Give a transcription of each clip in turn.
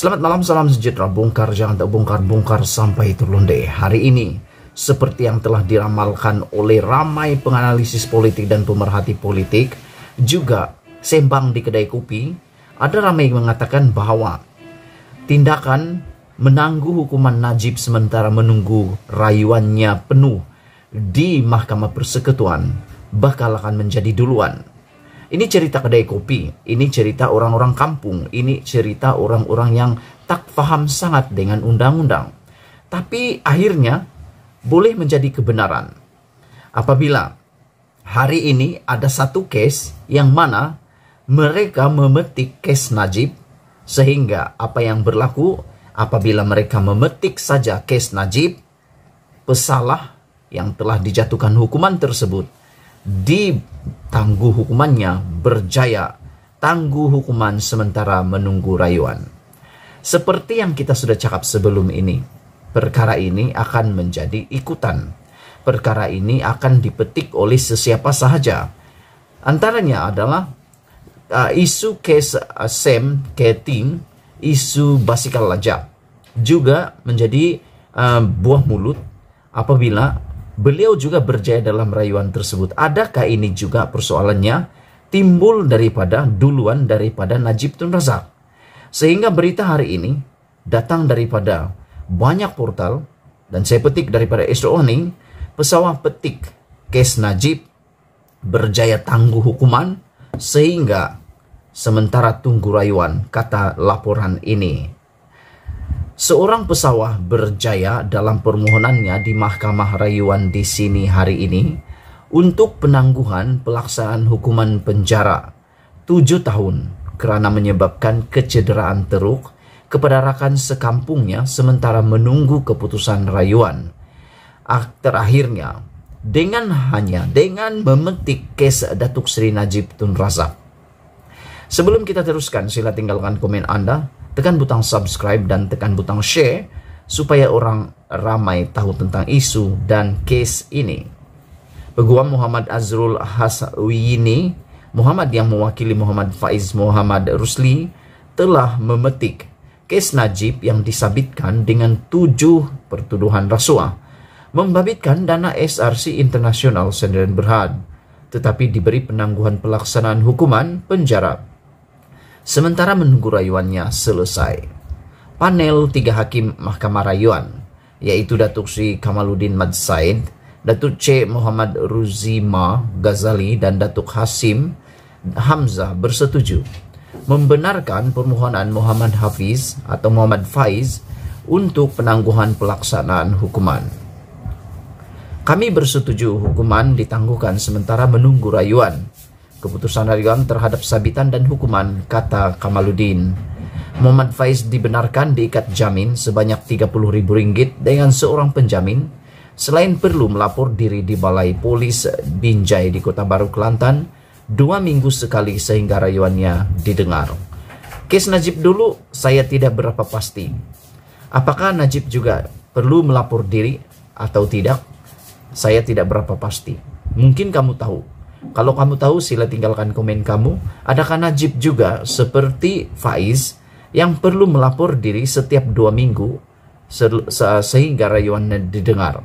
Selamat malam, salam sejahtera. Bongkar, jangan tak bongkar-bongkar sampai terlunde. Hari ini, seperti yang telah diramalkan oleh ramai penganalisis politik dan pemerhati politik, juga sembang di kedai kopi, ada ramai yang mengatakan bahwa tindakan menangguh hukuman Najib sementara menunggu rayuannya penuh di Mahkamah Persekutuan bakal akan menjadi duluan. Ini cerita kedai kopi, ini cerita orang-orang kampung, ini cerita orang-orang yang tak paham sangat dengan undang-undang. Tapi akhirnya boleh menjadi kebenaran. Apabila hari ini ada satu case yang mana mereka memetik case Najib sehingga apa yang berlaku apabila mereka memetik saja case Najib pesalah yang telah dijatuhkan hukuman tersebut ditangguh hukumannya berjaya, tangguh hukuman sementara menunggu rayuan. Seperti yang kita sudah cakap sebelum ini, perkara ini akan menjadi ikutan. Perkara ini akan dipetik oleh sesiapa sahaja. Antaranya adalah uh, isu kes uh, Sam Keting, isu basikal lajak juga menjadi uh, buah mulut apabila Beliau juga berjaya dalam rayuan tersebut. Adakah ini juga persoalannya timbul daripada duluan daripada Najib Tun Razak? Sehingga berita hari ini datang daripada banyak portal dan saya petik daripada Astro Oni, pesawat petik kes Najib berjaya tangguh hukuman sehingga sementara tunggu rayuan kata laporan ini Seorang pesawah berjaya dalam permohonannya di Mahkamah Rayuan di sini hari ini untuk penangguhan pelaksanaan hukuman penjara 7 tahun karena menyebabkan kecederaan teruk kepada rakan sekampungnya sementara menunggu keputusan rayuan. terakhirnya, dengan hanya dengan memetik kes Datuk Sri Najib Tun Razak. Sebelum kita teruskan, sila tinggalkan komen Anda, Tekan butang subscribe dan tekan butang share supaya orang ramai tahu tentang isu dan case ini. Peguam Muhammad Azrul Haswini, Muhammad yang mewakili Muhammad Faiz Muhammad Rusli, telah memetik kes Najib yang disabitkan dengan tujuh pertuduhan rasuah, membabitkan dana SRC Internasional Sendirian Berhad, tetapi diberi penangguhan pelaksanaan hukuman penjara sementara menunggu rayuannya selesai. Panel tiga hakim Mahkamah Rayuan, yaitu Datuk Sri Kamaluddin Said, Datuk C. Muhammad Ruzima Ghazali, dan Datuk Hasim Hamzah bersetuju membenarkan permohonan Muhammad Hafiz atau Muhammad Faiz untuk penangguhan pelaksanaan hukuman. Kami bersetuju hukuman ditangguhkan sementara menunggu rayuan keputusan Erdogan terhadap sabitan dan hukuman, kata Kamaluddin. Muhammad Faiz dibenarkan diikat jamin sebanyak 30 ribu ringgit dengan seorang penjamin, selain perlu melapor diri di Balai Polis Binjai di Kota Baru, Kelantan, dua minggu sekali sehingga rayuannya didengar. Kes Najib dulu saya tidak berapa pasti. Apakah Najib juga perlu melapor diri atau tidak? Saya tidak berapa pasti. Mungkin kamu tahu, kalau kamu tahu sila tinggalkan komen kamu. Adakah Najib juga seperti Faiz yang perlu melapor diri setiap dua minggu se se sehingga rayuannya didengar?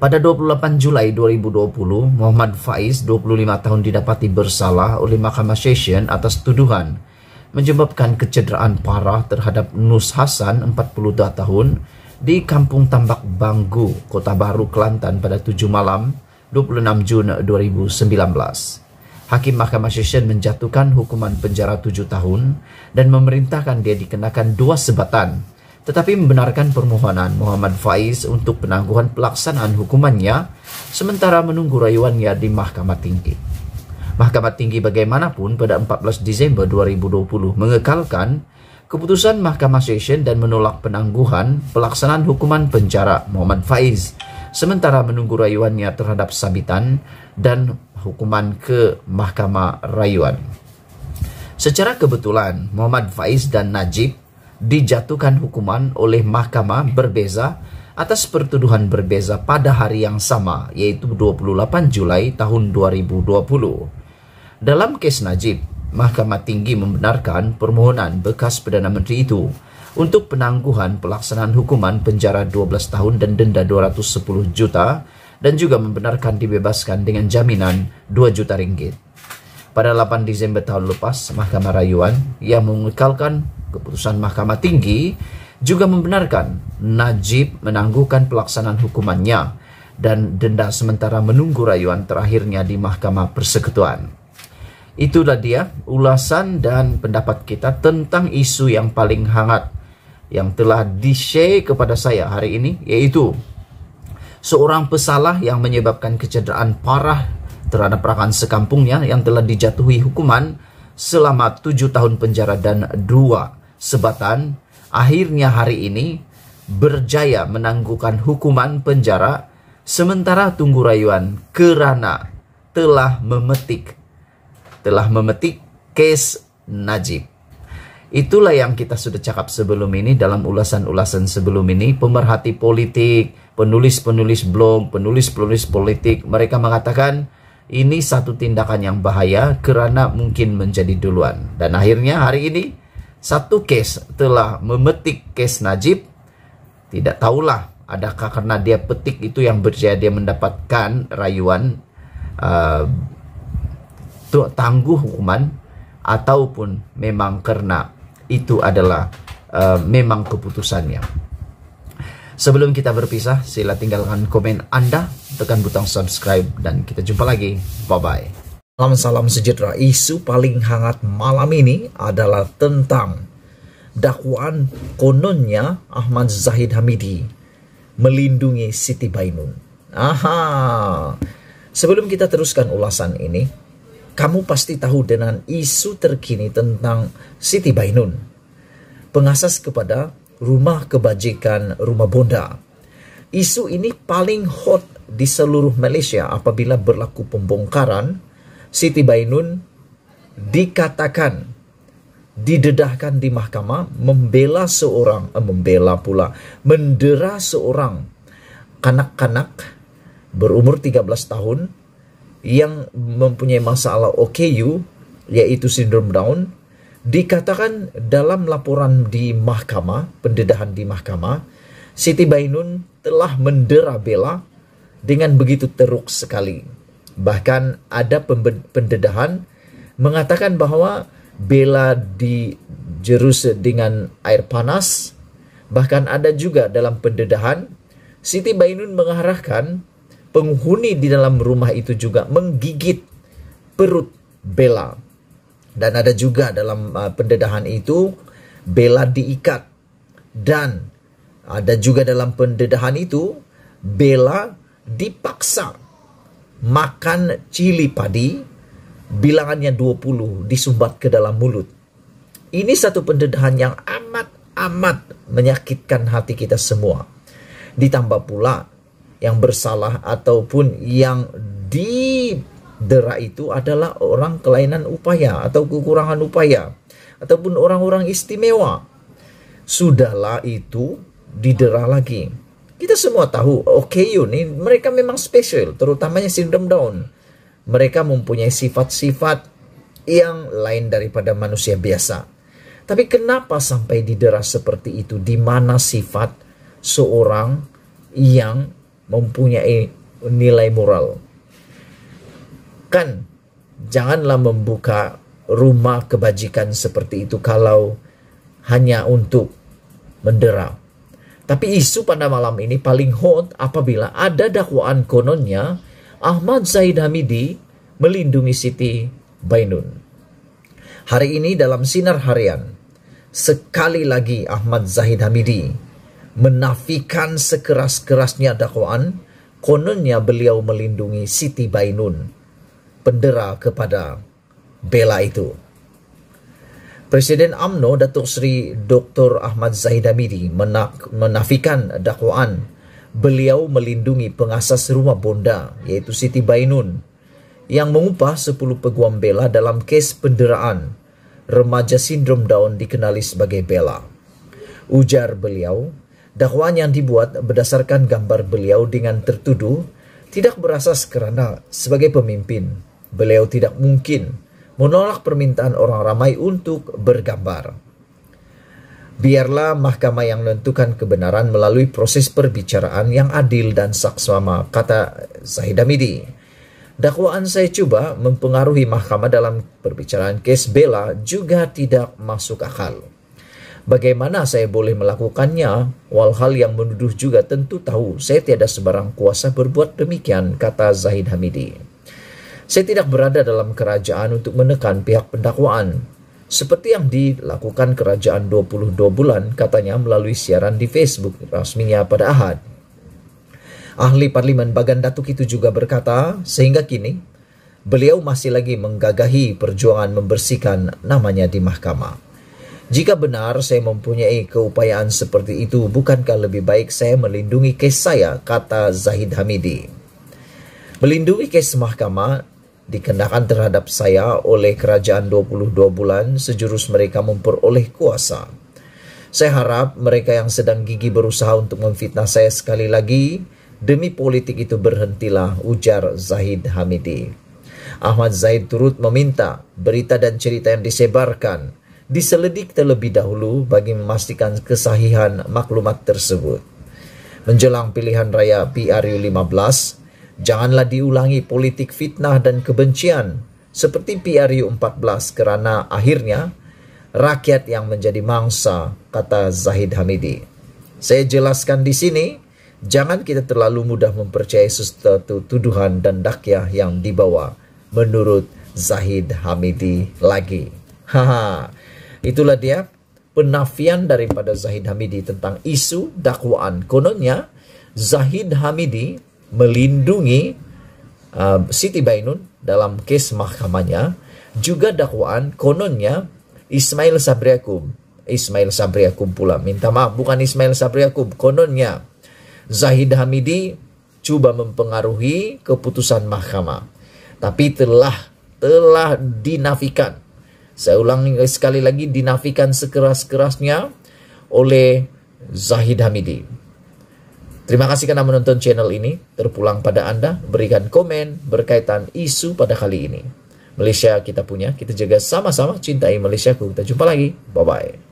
Pada 28 Julai 2020, Muhammad Faiz, 25 tahun didapati bersalah oleh Mahkamah Session atas tuduhan menyebabkan kecederaan parah terhadap Nus Hasan, 42 tahun, di Kampung Tambak Banggu, Kota Baru, Kelantan pada 7 malam 26 Jun 2019. Hakim Mahkamah Session menjatuhkan hukuman penjara 7 tahun dan memerintahkan dia dikenakan dua sebatan, tetapi membenarkan permohonan Muhammad Faiz untuk penangguhan pelaksanaan hukumannya sementara menunggu rayuannya di Mahkamah Tinggi. Mahkamah Tinggi bagaimanapun pada 14 Desember 2020 mengekalkan keputusan Mahkamah Session dan menolak penangguhan pelaksanaan hukuman penjara Muhammad Faiz sementara menunggu rayuannya terhadap sabitan dan hukuman ke mahkamah rayuan. Secara kebetulan, Muhammad Faiz dan Najib dijatuhkan hukuman oleh mahkamah berbeza atas pertuduhan berbeza pada hari yang sama, yaitu 28 Julai tahun 2020. Dalam kes Najib, Mahkamah Tinggi membenarkan permohonan bekas Perdana Menteri itu untuk penangguhan pelaksanaan hukuman penjara 12 tahun dan denda 210 juta dan juga membenarkan dibebaskan dengan jaminan 2 juta ringgit. Pada 8 Desember tahun lepas, Mahkamah Rayuan yang mengekalkan keputusan Mahkamah Tinggi juga membenarkan Najib menangguhkan pelaksanaan hukumannya dan denda sementara menunggu rayuan terakhirnya di Mahkamah Persekutuan. Itulah dia ulasan dan pendapat kita tentang isu yang paling hangat yang telah di-share kepada saya hari ini yaitu seorang pesalah yang menyebabkan kecederaan parah terhadap rakan sekampungnya yang telah dijatuhi hukuman selama tujuh tahun penjara dan dua sebatan akhirnya hari ini berjaya menangguhkan hukuman penjara sementara tunggu rayuan kerana telah memetik telah memetik case Najib Itulah yang kita sudah cakap sebelum ini dalam ulasan-ulasan sebelum ini. Pemerhati politik, penulis-penulis blog, penulis-penulis politik. Mereka mengatakan ini satu tindakan yang bahaya karena mungkin menjadi duluan. Dan akhirnya hari ini satu case telah memetik case Najib. Tidak tahulah adakah karena dia petik itu yang berjaya dia mendapatkan rayuan uh, tangguh hukuman ataupun memang karena itu adalah uh, memang keputusannya. Sebelum kita berpisah, sila tinggalkan komen Anda, tekan butang subscribe, dan kita jumpa lagi. Bye-bye. Salam-salam sejahtera. Isu paling hangat malam ini adalah tentang dakwaan kononnya Ahmad Zahid Hamidi melindungi Siti Bainun. Aha. Sebelum kita teruskan ulasan ini, kamu pasti tahu dengan isu terkini tentang Siti Bainun, pengasas kepada rumah kebajikan Rumah Bonda. Isu ini paling hot di seluruh Malaysia apabila berlaku pembongkaran Siti Bainun dikatakan didedahkan di mahkamah membela seorang eh, membela pula mendera seorang kanak-kanak berumur 13 tahun yang mempunyai masalah OKU yaitu sindrom Down dikatakan dalam laporan di mahkamah pendedahan di mahkamah Siti Bainun telah mendera Bella dengan begitu teruk sekali bahkan ada pendedahan mengatakan bahwa Bella dijerus dengan air panas bahkan ada juga dalam pendedahan Siti Bainun mengarahkan penghuni di dalam rumah itu juga menggigit perut Bella Dan ada juga dalam uh, pendedahan itu Bella diikat dan ada juga dalam pendedahan itu Bella dipaksa makan cili padi bilangannya 20 disumbat ke dalam mulut. Ini satu pendedahan yang amat amat menyakitkan hati kita semua. Ditambah pula yang bersalah ataupun yang didera itu adalah orang kelainan upaya atau kekurangan upaya ataupun orang-orang istimewa. Sudahlah itu didera lagi. Kita semua tahu oke ini mereka memang spesial, terutamanya sindrom Down. Mereka mempunyai sifat-sifat yang lain daripada manusia biasa. Tapi kenapa sampai didera seperti itu? Di mana sifat seorang yang mempunyai nilai moral. Kan janganlah membuka rumah kebajikan seperti itu kalau hanya untuk mendera. Tapi isu pada malam ini paling hot apabila ada dakwaan kononnya Ahmad Zahid Hamidi melindungi Siti Bainun. Hari ini dalam sinar harian, sekali lagi Ahmad Zahid Hamidi menafikan sekeras-kerasnya dakwaan, kononnya beliau melindungi Siti Bainun, pendera kepada bela itu. Presiden AMNO Datuk Seri Dr. Ahmad Zahid Amiri menafikan dakwaan beliau melindungi pengasas rumah bonda iaitu Siti Bainun yang mengupah 10 peguam bela dalam kes penderaan remaja sindrom Down dikenali sebagai bela. Ujar beliau, dakwaan yang dibuat berdasarkan gambar beliau dengan tertuduh tidak berasas karena sebagai pemimpin beliau tidak mungkin menolak permintaan orang ramai untuk bergambar. Biarlah mahkamah yang menentukan kebenaran melalui proses perbicaraan yang adil dan saksama, kata Zahidamidi. Dakwaan saya coba mempengaruhi mahkamah dalam perbicaraan kes bela juga tidak masuk akal. Bagaimana saya boleh melakukannya? Walhal yang menuduh juga tentu tahu saya tiada sebarang kuasa berbuat demikian, kata Zahid Hamidi. Saya tidak berada dalam kerajaan untuk menekan pihak pendakwaan. Seperti yang dilakukan kerajaan 22 bulan, katanya melalui siaran di Facebook resminya pada Ahad. Ahli Parlimen Bagan Datuk itu juga berkata, sehingga kini, beliau masih lagi menggagahi perjuangan membersihkan namanya di mahkamah. Jika benar saya mempunyai keupayaan seperti itu, bukankah lebih baik saya melindungi kes saya, kata Zahid Hamidi. Melindungi kes mahkamah dikenakan terhadap saya oleh kerajaan 22 bulan sejurus mereka memperoleh kuasa. Saya harap mereka yang sedang gigi berusaha untuk memfitnah saya sekali lagi, demi politik itu berhentilah, ujar Zahid Hamidi. Ahmad Zaid turut meminta berita dan cerita yang disebarkan diselidik terlebih dahulu bagi memastikan kesahihan maklumat tersebut. Menjelang pilihan raya PRU15, janganlah diulangi politik fitnah dan kebencian seperti PRU14 kerana akhirnya rakyat yang menjadi mangsa, kata Zahid Hamidi. Saya jelaskan di sini, jangan kita terlalu mudah mempercayai sesuatu tuduhan dan dakyah yang dibawa menurut Zahid Hamidi lagi. Haha, Itulah dia penafian daripada Zahid Hamidi tentang isu dakwaan. Kononnya Zahid Hamidi melindungi uh, Siti Bainun dalam kes mahkamahnya. Juga dakwaan kononnya Ismail Sabriakum. Ismail Sabriakum pula. Minta maaf bukan Ismail Sabriakum. Kononnya Zahid Hamidi coba mempengaruhi keputusan mahkamah. Tapi telah telah dinafikan saya ulangi sekali lagi dinafikan sekeras-kerasnya oleh Zahid Hamidi. Terima kasih karena menonton channel ini. Terpulang pada Anda, berikan komen berkaitan isu pada kali ini. Malaysia kita punya, kita jaga sama-sama cintai Malaysia. Kita jumpa lagi. Bye-bye.